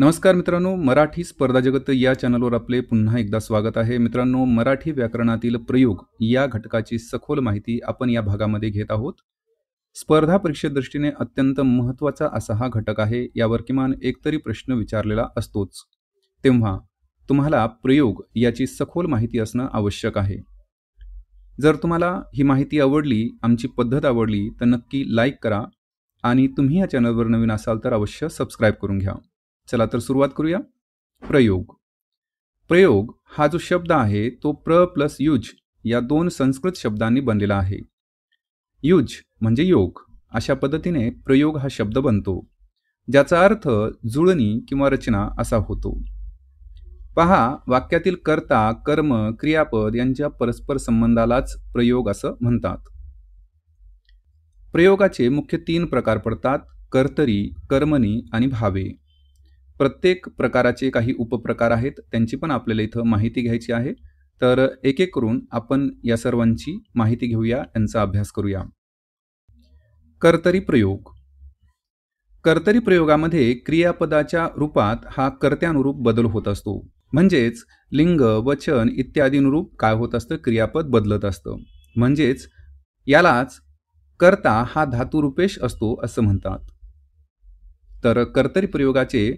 नमस्कार मित्रांनो मराठी स्पर्धा जगत या चॅनलवर आपले पुन्हा एकदा स्वागत आहे मित्रांनो मराठी व्याकरणातील प्रयोग या घटकाची सखोल माहिती आपण या भागामध्ये घेत आहोत स्पर्धा दृष्टीने अत्यंत महत्त्वाचा असा हा घटक आहे यावर किमान एकतरी प्रश्न विचारलेला असतोच तेव्हा तुम्हाला प्रयोग याची सखोल माहिती असणं आवश्यक आहे जर तुम्हाला ही माहिती आवडली आमची पद्धत आवडली तर नक्की लाईक करा आणि तुम्ही या चॅनलवर नवीन असाल तर अवश्य सबस्क्राईब करून घ्या चला तर सुरुवात करूया प्रयोग प्रयोग हा जो शब्द आहे तो प्र प्लस युज या दोन संस्कृत शब्दांनी बनलेला आहे युज म्हणजे योग अशा पद्धतीने प्रयोग हा शब्द बनतो ज्याचा अर्थ जुळणी किंवा रचना असा होतो पहा वाक्यातील कर्ता कर्म क्रियापद यांच्या परस्पर संबंधालाच प्रयोग असं म्हणतात प्रयोगाचे मुख्य तीन प्रकार पडतात कर्तरी कर्मणी आणि भावे प्रत्येक प्रकाराचे काही उपप्रकार आहेत त्यांची पण आपल्याला इथं माहिती घ्यायची आहे तर एक एक करून आपण या सर्वांची माहिती घेऊया यांचा अभ्यास करूया कर्तरी प्रयोग कर्तरी प्रयोगामध्ये क्रियापदाच्या रूपात हा कर्त्यानुरूप बदल होत असतो म्हणजेच लिंग वचन इत्यादीनुरूप काय होत असतं क्रियापद बदलत असतं म्हणजेच यालाच कर्ता हा धातुरूपेश असतो असं म्हणतात तर कर्तरी प्रयोगाचे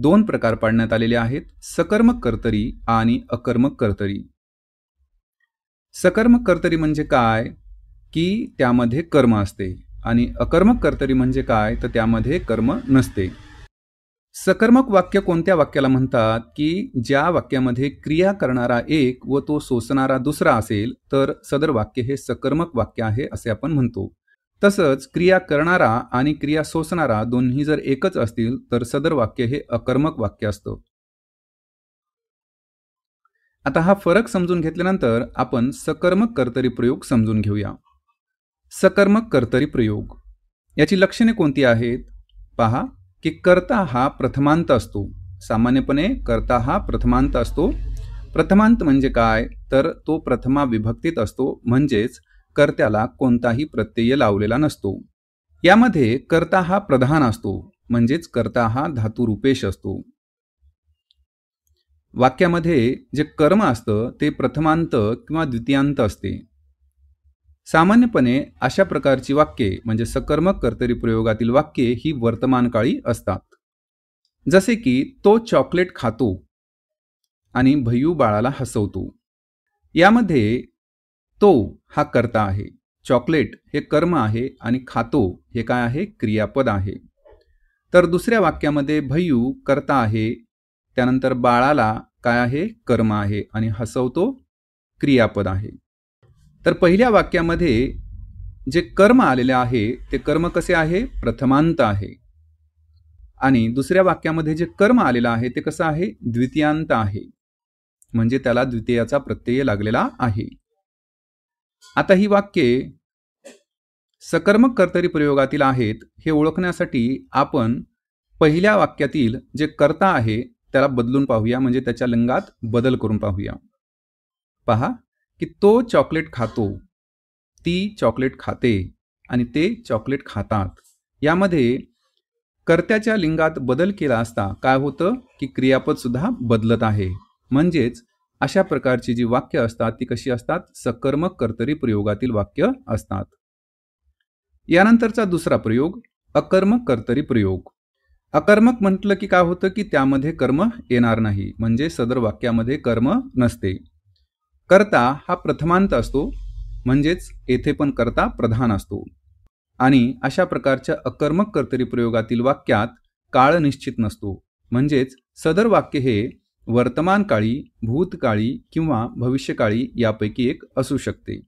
दोन प्रकार पाडण्यात आलेले आहेत सकर्मक कर्तरी आणि अकर्मक कर्तरी सकर्मक कर्तरी म्हणजे काय की त्यामध्ये कर्म असते आणि अकर्मक कर्तरी म्हणजे काय तर त्यामध्ये कर्म नसते सकर्मक वाक्य कोणत्या वाक्याला म्हणतात की ज्या वाक्यामध्ये क्रिया करणारा एक व तो सोसणारा दुसरा असेल तर सदर वाक्य हे सकर्मक वाक्य आहे असे आपण म्हणतो तसंच क्रिया करणारा आणि क्रिया सोसणारा दोन्ही जर एकच असतील तर सदर वाक्य हे अकर्मक वाक्य असतं आता हा फरक समजून घेतल्यानंतर आपण सकर्मक कर्तरी प्रयोग समजून घेऊया सकर्मक कर्तरी प्रयोग याची लक्षणे कोणती आहेत पहा की कर्ता हा प्रथमांत असतो सामान्यपणे कर्ता हा प्रथमांत असतो प्रथमांत म्हणजे काय तर तो प्रथमा विभक्तीत असतो म्हणजेच कर्त्याला कोणताही प्रत्यय लावलेला नसतो यामध्ये कर्ता हा प्रधान असतो म्हणजेच कर्ता हा धातुरूपेश असतो वाक्यामध्ये जे कर्म असतं ते प्रथमांत किंवा द्वितीयांत असते सामान्यपणे अशा प्रकारची वाक्ये म्हणजे सकर्मक कर्तरी प्रयोगातील वाक्ये ही वर्तमानकाळी असतात जसे की तो चॉकलेट खातो आणि भयू बाळाला हसवतो यामध्ये तो हा कर्ता आहे चॉकलेट हे कर्म आहे आणि खातो हे काय आहे क्रियापद आहे तर दुसऱ्या वाक्यामध्ये भय्यू कर्ता आहे त्यानंतर बाळाला काय आहे कर्म आहे आणि हसवतो क्रियापद आहे तर पहिल्या वाक्यामध्ये जे कर्म आलेले आहे ते कर्म कसे आहे प्रथमांत आहे आणि दुसऱ्या वाक्यामध्ये जे कर्म आलेलं आहे ते कसं आहे द्वितीयांत आहे म्हणजे त्याला द्वितीयाचा प्रत्यय लागलेला आहे आता ही वाक्ये सकर्मक कर्तरी प्रयोगातील आहेत हे ओळखण्यासाठी आपण पहिल्या वाक्यातील जे कर्ता आहे त्याला बदलून पाहूया म्हणजे त्याच्या लिंगात बदल करून पाहूया पहा की तो चॉकलेट खातो ती चॉकलेट खाते आणि ते चॉकलेट खातात यामध्ये कर्त्याच्या लिंगात बदल केला असता काय होतं की क्रियापद सुद्धा बदलत आहे म्हणजेच अशा प्रकारची जी वाक्य असतात ती कशी असतात सकर्मक कर्तरी प्रयोगातील वाक्य असतात यानंतरचा दुसरा प्रयोग अकर्मक कर्तरी प्रयोग अकर्मक म्हटलं की काय होतं की त्यामध्ये कर्म येणार नाही म्हणजे सदर वाक्यामध्ये कर्म नसते कर्ता हा प्रथमांत असतो म्हणजेच येथे पण कर्ता प्रधान असतो आणि अशा प्रकारच्या अकर्मक कर्तरी प्रयोगातील वाक्यात काळ निश्चित नसतो म्हणजेच सदर वाक्य हे वर्तमानकाळी भूतकाळी किंवा भविष्यकाळी यापैकी एक असू शकते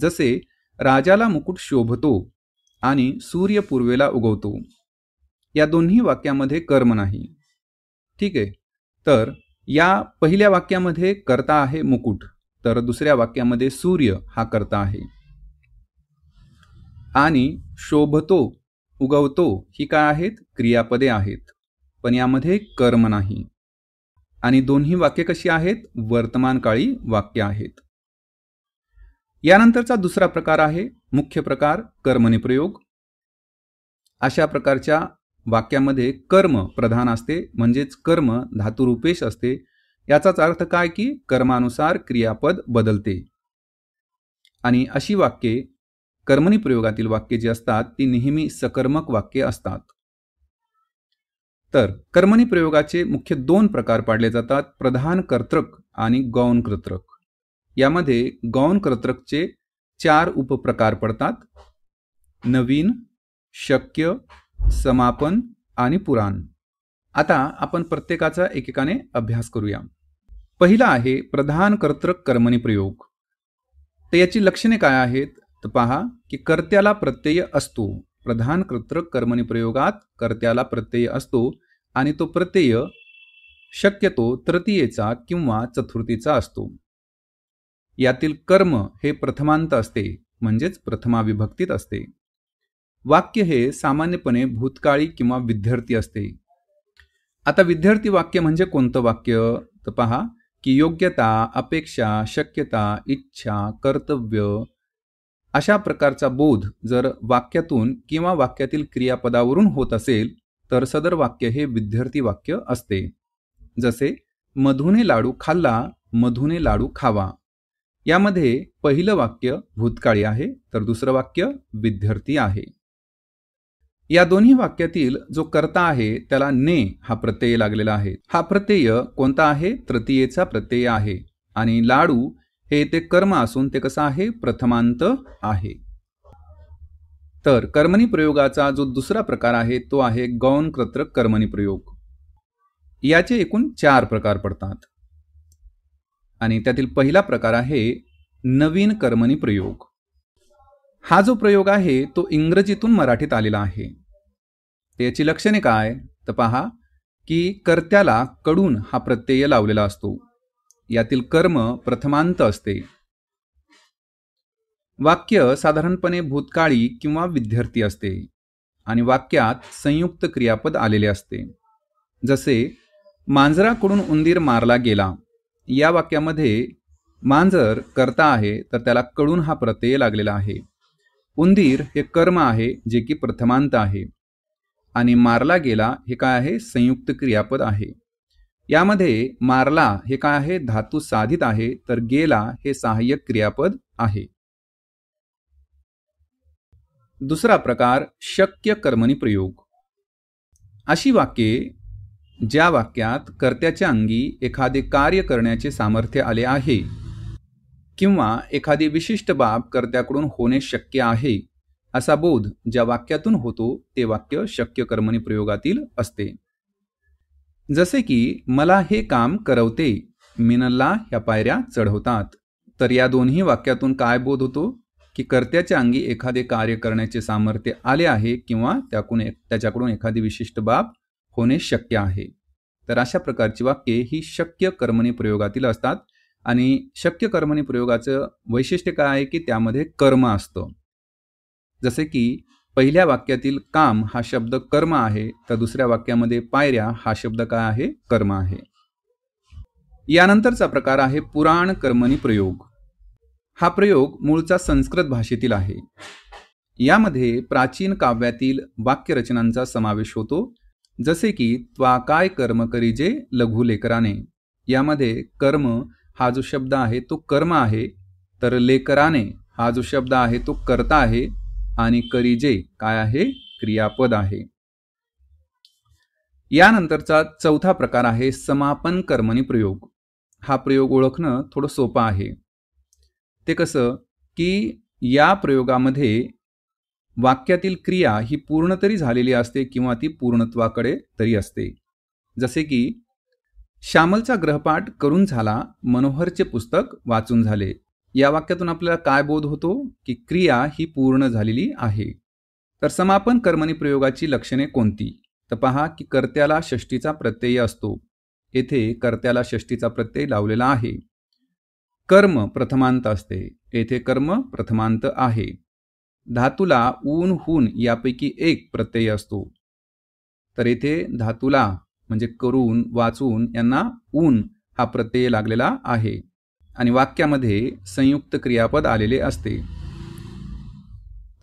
जसे राजाला मुकुट शोभतो आणि सूर्य पूर्वेला उगवतो या दोन्ही वाक्यामध्ये कर्म नाही ठीक आहे तर या पहिल्या वाक्यामध्ये कर्ता आहे मुकुट तर दुसऱ्या वाक्यामध्ये सूर्य हा कर्ता आहे आणि शोभतो उगवतो ही काय आहेत क्रियापदे आहेत पण यामध्ये कर्म नाही आणि दोन्ही वाक्य कशी आहेत वर्तमानकाळी वाक्य आहेत यानंतरचा दुसरा प्रकार आहे मुख्य प्रकार कर्मनिप्रयोग प्रयोग अशा प्रकारच्या वाक्यामध्ये कर्म प्रधान असते म्हणजेच कर्म धातुरूपेश असते याचाच अर्थ काय की कर्मानुसार क्रियापद बदलते आणि अशी वाक्ये कर्मणी प्रयोगातील वाक्ये जी असतात ती नेहमी सकर्मक वाक्ये असतात तर कर्मणी प्रयोगाचे मुख्य दोन प्रकार पाडले जातात प्रधान कर्तृक आणि गौण कर्तृक यामध्ये गौण कर्तृकचे चार उपप्रकार पडतात नवीन शक्य समापन आणि पुराण आता आपण प्रत्येकाचा एकेकाने अभ्यास करूया पहिला आहे प्रधान कर्तृक कर्मणी प्रयोग तर याची लक्षणे काय आहेत तर पहा की कर्त्याला प्रत्यय असतो प्रधान कृत्रक कर्मणी प्रयोगात कर्त्याला प्रत्यय असतो आणि तो प्रत्यय शक्यतो तृतीयेचा किंवा चतुर्थीचा असतो यातील कर्म हे प्रथमांत असते म्हणजेच प्रथमाविभक्तीत असते वाक्य हे सामान्यपणे भूतकाळी किंवा विद्यार्थी असते आता विद्यार्थी वाक्य म्हणजे कोणतं वाक्य तर पहा की योग्यता अपेक्षा शक्यता इच्छा कर्तव्य अशा प्रकारचा बोध जर वाक्यातून किंवा वाक्यातील क्रियापदावरून होत असेल तर सदर वाक्य हे विद्यार्थी वाक्य असते जसे मधुने लाडू खाल्ला मधुने लाडू खावा यामध्ये पहिलं वाक्य भूतकाळी आहे तर दुसरं वाक्य विद्यार्थी आहे या दोन्ही वाक्यातील जो कर्ता आहे त्याला ने हा प्रत्यय लागलेला आहे हा प्रत्यय कोणता आहे तृतीयेचा प्रत्यय आहे आणि लाडू हे ते कर्म असून ते कसं आहे प्रथमांत आहे तर कर्मनी प्रयोगाचा जो दुसरा प्रकार आहे तो आहे गौण कृत्र कर्मनी प्रयोग याचे एकूण चार प्रकार पडतात आणि त्यातील पहिला प्रकार आहे नवीन कर्मनी प्रयोग हा जो प्रयोग आहे तो इंग्रजीतून मराठीत आलेला आहे त्याची लक्षणे काय तर पहा की कर्त्याला कडून हा प्रत्यय लावलेला असतो यातील कर्म प्रथमांत असते वाक्य साधारणपणे भूतकाळी किंवा विद्यार्थी असते आणि वाक्यात संयुक्त क्रियापद आलेले असते जसे मांजराकडून उंदीर मारला गेला या वाक्यामध्ये मांजर करता आहे तर त्याला कडून हा प्रत्यय लागलेला आहे उंदीर हे कर्म आहे जे की प्रथमांत आहे आणि मारला गेला हे काय आहे संयुक्त क्रियापद आहे यामध्ये मारला हे काय आहे धातू साधित आहे तर गेला हे सहाय्यक क्रियापद आहे दुसरा प्रकार शक्य कर्मणी प्रयोग अशी वाक्ये ज्या वाक्यात कर्त्याच्या अंगी एखादे कार्य करण्याचे सामर्थ्य आले आहे किंवा एखादी विशिष्ट बाब कर्त्याकडून होणे शक्य आहे असा बोध ज्या वाक्यातून होतो ते वाक्य शक्य कर्मणी प्रयोगातील असते जसे की मला हे काम करवते मिनलला ह्या पायऱ्या चढवतात तर या दोन्ही वाक्यातून काय बोध होतो की कर्त्याच्या अंगी एखादे कार्य करण्याचे सामर्थ्य आले आहे किंवा त्याकून त्याच्याकडून एखादी विशिष्ट बाब होणे शक्य आहे तर अशा प्रकारची वाक्ये ही शक्य कर्मणी प्रयोगातील असतात आणि शक्य कर्मणी प्रयोगाचं वैशिष्ट्य काय आहे की त्यामध्ये कर्म असतं जसे की पहिल्या वाक्यातील काम हा शब्द कर्म आहे तर दुसऱ्या वाक्यामध्ये पायऱ्या हा शब्द काय आहे कर्म आहे यानंतरचा प्रकार आहे पुराण कर्मणी प्रयोग हा प्रयोग मूळचा संस्कृत भाषेतील आहे यामध्ये प्राचीन काव्यातील वाक्यरचनांचा समावेश होतो जसे की त्वा काय कर्म करीजे लघुलेकराने यामध्ये कर्म हा जो शब्द आहे तो कर्म आहे तर लेकराने हा जो शब्द आहे तो कर्ता आहे आणि करीजे काय आहे क्रियापद आहे यानंतरचा चौथा प्रकार आहे समापन कर्मणी प्रयोग हा प्रयोग ओळखणं थोडं सोपं आहे ते कसं की या प्रयोगामध्ये वाक्यातील क्रिया ही पूर्ण तरी झालेली असते किंवा ती पूर्णत्वाकडे तरी असते जसे की श्यामलचा ग्रहपाठ करून झाला मनोहरचे पुस्तक वाचून झाले या वाक्यातून आपल्याला काय बोध होतो की क्रिया ही पूर्ण झालेली आहे तर समापन कर्मणी प्रयोगाची लक्षणे कोणती तर पहा की कर्त्याला षष्टीचा प्रत्यय असतो येथे कर्त्याला षष्टीचा प्रत्यय लावलेला आहे कर्म प्रथमांत असते येथे कर्म प्रथमांत आहे धातूला ऊन हून यापैकी एक प्रत्यय असतो तर येथे धातूला म्हणजे करून वाचून यांना ऊन हा प्रत्यय लागलेला आहे आणि वाक्यामध्ये संयुक्त क्रियापद आलेले असते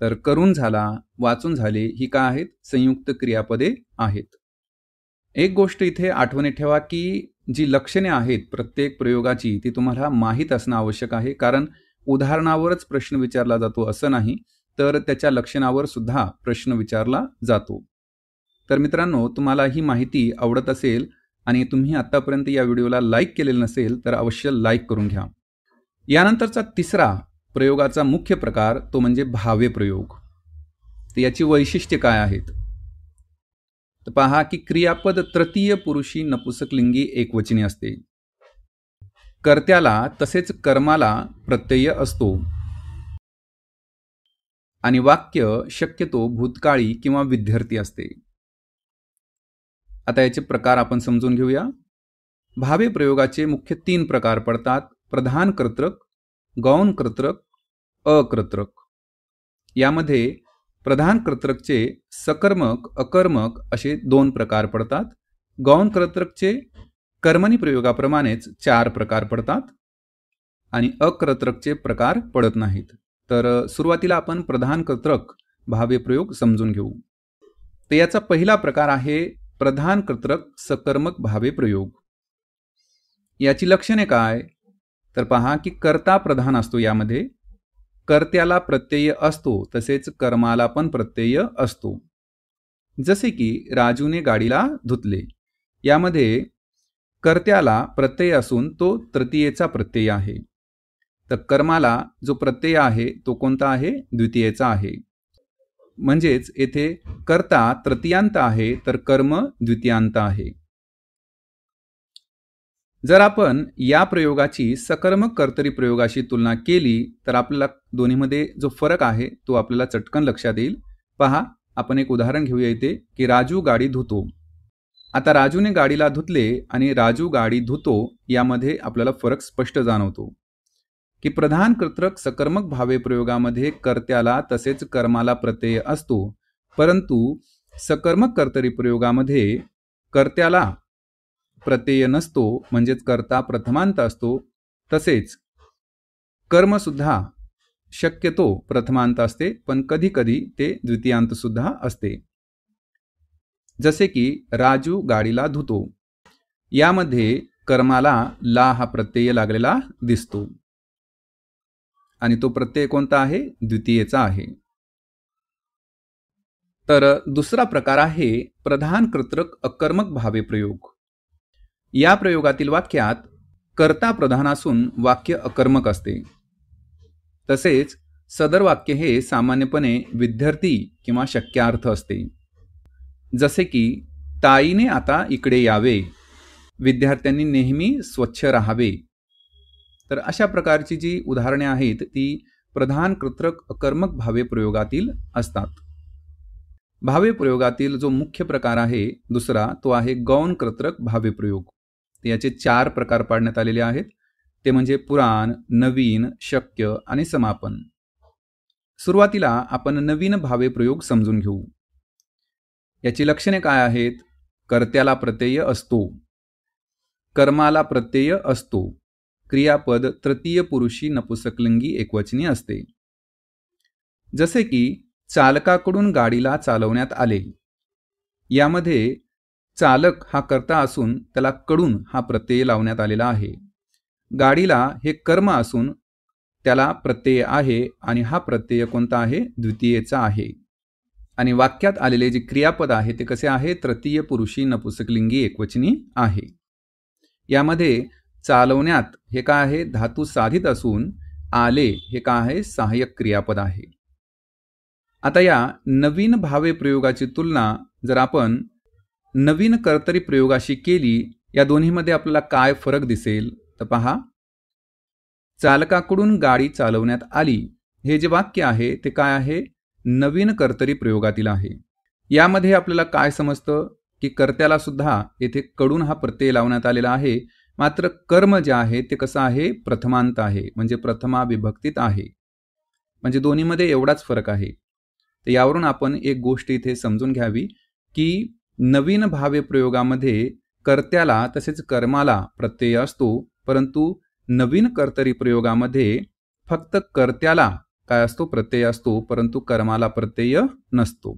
तर करून झाला वाचून झाले ही का आहेत संयुक्त क्रियापदे आहेत एक गोष्ट इथे आठवणी ठेवा की जी लक्षणे आहेत प्रत्येक प्रयोगाची ती तुम्हाला माहीत असणं आवश्यक आहे कारण उदाहरणावरच प्रश्न विचारला जातो असं नाही तर त्याच्या लक्षणावर सुद्धा प्रश्न विचारला जातो तर मित्रांनो तुम्हाला ही माहिती आवडत असेल आणि तुम्ही आतापर्यंत या व्हिडिओला लाईक केलेलं नसेल तर अवश्य लाईक करून घ्या यानंतरचा तिसरा प्रयोगाचा मुख्य प्रकार तो म्हणजे भाव्य प्रयोग तर याची वैशिष्ट्ये काय आहेत तर पहा की क्रियापद तृतीय पुरुषी नपुसकलिंगी एकवचनी असते कर्त्याला तसेच कर्माला प्रत्यय असतो आणि वाक्य शक्यतो भूतकाळी किंवा विद्यार्थी असते आता याचे प्रकार आपण समजून घेऊया भावे प्रयोगाचे मुख्य तीन प्रकार पडतात प्रधान कर्त्रक गौण कर्तृक अकर्त्रक यामध्ये प्रधान कर्त्रकचे सकर्मक अकर्मक असे दोन प्रकार पडतात गौण कर्त्रकचे कर्मणी प्रयोगाप्रमाणेच चार प्रकार पडतात आणि अकर्त्रकचे प्रकार पडत नाहीत तर सुरुवातीला आपण प्रधान कर्त्रक भावे प्रयोग समजून घेऊ तर याचा पहिला प्रकार आहे प्रधान कर्तक सकर्मक भावे प्रयोग याची लक्षणे काय तर पहा की कर्ता प्रधान असतो यामध्ये कर्त्याला प्रत्यय असतो तसेच कर्माला पण प्रत्यय असतो जसे की राजूने गाडीला धुतले यामध्ये कर्त्याला प्रत्यय असून तो तृतीयेचा प्रत्यय आहे तर कर्माला जो प्रत्यय आहे तो कोणता आहे द्वितीयेचा आहे म्हणजेच येथे कर्ता तृतीयांत आहे तर कर्म द्वितीयांत आहे जर आपण या प्रयोगाची सकर्मक कर्तरी प्रयोगाशी तुलना केली तर आपल्याला दोन्हीमध्ये जो फरक आहे तो आपल्याला चटकन लक्षात येईल पहा आपण एक उदाहरण घेऊया इथे की राजू गाडी धुतो आता राजूने गाडीला धुतले आणि राजू गाडी धुतो यामध्ये आपल्याला फरक स्पष्ट जाणवतो की प्रधान कर्तक सकर्मक भावे प्रयोगामध्ये कर्त्याला तसेच कर्माला प्रत्यय असतो परंतु सकर्मक कर्तरी प्रयोगामध्ये कर्त्याला प्रत्यय नसतो म्हणजेच कर्ता प्रथमांत असतो तसेच कर्मसुद्धा शक्यतो प्रथमांत असते पण कधीकधी ते द्वितीयांत सुद्धा असते जसे की राजू गाडीला धुतो यामध्ये कर्माला ला हा प्रत्यय लागलेला दिसतो आणि तो प्रत्यय कोणता आहे द्वितीयेचा आहे तर दुसरा प्रकार आहे प्रधान कर्तृक अकर्मक भावे प्रयोग या प्रयोगातील वाक्यात कर्ता प्रधान असून वाक्य अकर्मक असते तसेच सदर वाक्य हे सामान्यपणे विद्यार्थी किंवा शक्यार्थ असते जसे की ताईने आता इकडे यावे विद्यार्थ्यांनी नेहमी स्वच्छ राहावे तर अशा प्रकारची जी उदाहरणे आहेत ती प्रधान कृत्रक अकर्मक भावे प्रयोगातील असतात भावे प्रयोगातील जो मुख्य प्रकार आहे दुसरा तो आहे गौण कृत्रक भावे प्रयोग याचे चार प्रकार पाडण्यात आलेले आहेत ते म्हणजे पुराण नवीन शक्य आणि समापन सुरुवातीला आपण नवीन भावे प्रयोग समजून घेऊ याची लक्षणे काय आहेत कर्त्याला प्रत्यय असतो कर्माला प्रत्यय असतो क्रियापद तृतीय पुरुषी नपुसकलिंगी एकवचनी असते जसे की चालकाकडून गाडीला चालवण्यात आले यामध्ये चालक हा कर्ता असून त्याला कडून हा प्रत्यय लावण्यात आलेला आहे गाडीला हे कर्म असून त्याला प्रत्यय आहे आणि हा प्रत्यय कोणता आहे द्वितीयेचा आहे आणि वाक्यात आलेले जे क्रियापद आहे ते कसे आहे तृतीय पुरुषी नपुसकलिंगी एकवचनी आहे यामध्ये चालवण्यात हे काय आहे धातू साधित असून आले हे काय आहे सहाय्यक क्रियापद आहे आता या नवीन भावे प्रयोगाची तुलना जर आपण नवीन कर्तरी प्रयोगाशी केली या दोन्हीमध्ये आपल्याला काय फरक दिसेल तर पहा चालकाकडून गाडी चालवण्यात आली हे जे वाक्य आहे ते काय आहे नवीन कर्तरी प्रयोगातील आहे यामध्ये आपल्याला काय समजतं की कर्त्याला सुद्धा येथे कडून हा प्रत्यय लावण्यात आलेला आहे मात्र कर्म जे आहे ते कसं आहे प्रथमांत आहे म्हणजे प्रथमा विभक्तीत आहे म्हणजे दोन्हीमध्ये एवढाच फरक आहे तर यावरून आपण एक गोष्ट इथे समजून घ्यावी की नवीन भावे प्रयोगामध्ये कर्त्याला तसेच कर्माला प्रत्यय असतो परंतु नवीन कर्तरी प्रयोगामध्ये फक्त कर्त्याला काय असतो प्रत्यय असतो परंतु कर्माला प्रत्यय नसतो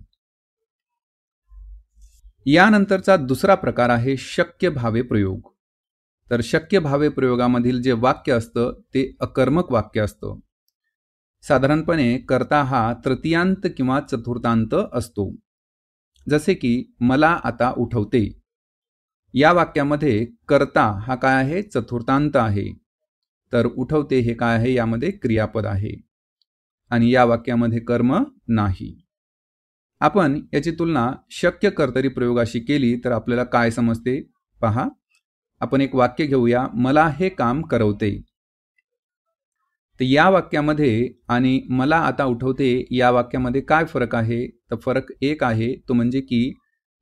यानंतरचा दुसरा प्रकार आहे शक्य भावे प्रयोग तर शक्य भावे प्रयोगामधील जे वाक्य असतं ते अकर्मक वाक्य असतं साधारणपणे कर्ता हा तृतीयांत किंवा चतुर्थांत असतो जसे की मला आता उठवते या वाक्यामध्ये कर्ता हा काय आहे चतुर्थांत आहे तर उठवते हे काय आहे यामध्ये क्रियापद आहे आणि या वाक्यामध्ये कर्म नाही आपण याची तुलना शक्य कर्तरी प्रयोगाशी केली तर आपल्याला काय समजते पहा आपण एक वाक्य घेऊया मला हे काम करवते तर या वाक्यामध्ये आणि मला आता उठवते या वाक्यामध्ये काय फरक आहे तर फरक एक आहे तो म्हणजे की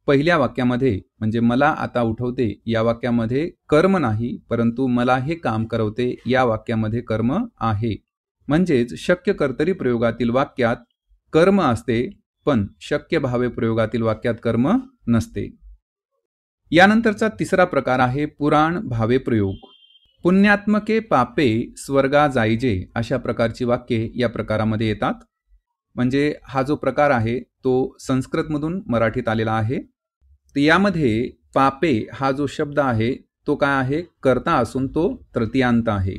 पहिल्या वाक्यामध्ये म्हणजे मला आता उठवते या वाक्यामध्ये कर्म नाही परंतु मला हे काम करवते या वाक्यामध्ये कर्म आहे म्हणजेच शक्य कर्तरी प्रयोगातील वाक्यात कर्म असते पण शक्य भावे प्रयोगातील वाक्यात कर्म नसते यानंतरचा तिसरा प्रकार आहे पुराण भावे प्रयोग पुण्यात्मके पापे स्वर्गा जायजे अशा प्रकारची वाक्ये या प्रकारामध्ये येतात म्हणजे हा जो प्रकार आहे तो संस्कृतमधून मराठीत आलेला आहे तर यामध्ये पापे हा जो शब्द आहे तो काय आहे कर्ता असून तो तृतीयांत आहे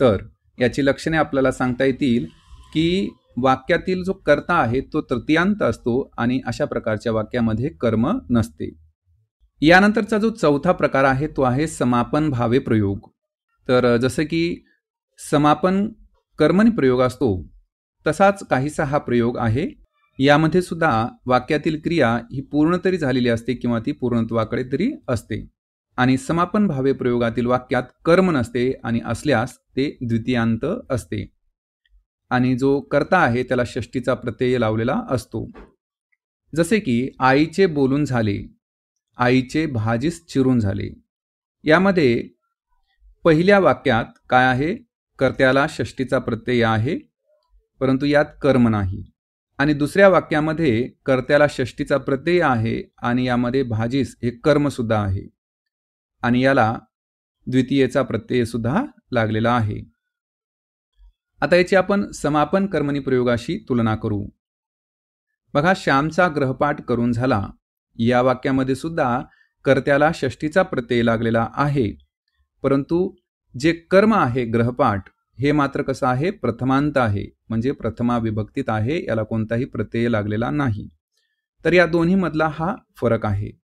तर याची लक्षणे आपल्याला सांगता येतील की वाक्यातील जो कर्ता आहे तो तृतीयांत असतो आणि अशा प्रकारच्या वाक्यामध्ये कर्म नसते यानंतरचा जो चौथा प्रकार आहे तो आहे समापन भावे प्रयोग तर जसं की समापन कर्मनी प्रयोग असतो तसाच काहीसा हा प्रयोग आहे यामध्ये सुद्धा वाक्यातील क्रिया ही पूर्ण तरी झालेली असते किंवा ती पूर्णत्वाकडे तरी असते आणि समापन भावे प्रयोगातील वाक्यात कर्म नसते आणि असल्यास ते द्वितीयांत असते आणि जो कर्ता आहे त्याला षष्टीचा प्रत्यय लावलेला असतो जसे की आईचे बोलून झाले आईचे भाजीस चिरून झाले यामध्ये पहिल्या वाक्यात काय आहे कर्त्याला षष्टीचा प्रत्यय आहे परंतु यात कर्म नाही आणि दुसऱ्या वाक्यामध्ये कर्त्याला षष्टीचा प्रत्यय आहे आणि यामध्ये भाजीस हे कर्मसुद्धा आहे आणि याला द्वितीयेचा प्रत्ययसुद्धा लागलेला आहे आता याची आपण समापन कर्मणी प्रयोगाशी तुलना करू बघा श्यामचा ग्रहपाठ करून झाला या वाक्यामध्ये सुद्धा कर्त्याला षष्टीचा प्रत्यय लागलेला आहे परंतु जे कर्म आहे ग्रहपाठ हे मात्र कसं आहे प्रथमांत आहे म्हणजे प्रथमा विभक्तीत आहे याला कोणताही प्रत्यय लागलेला नाही तर या दोन्हीमधला हा फरक आहे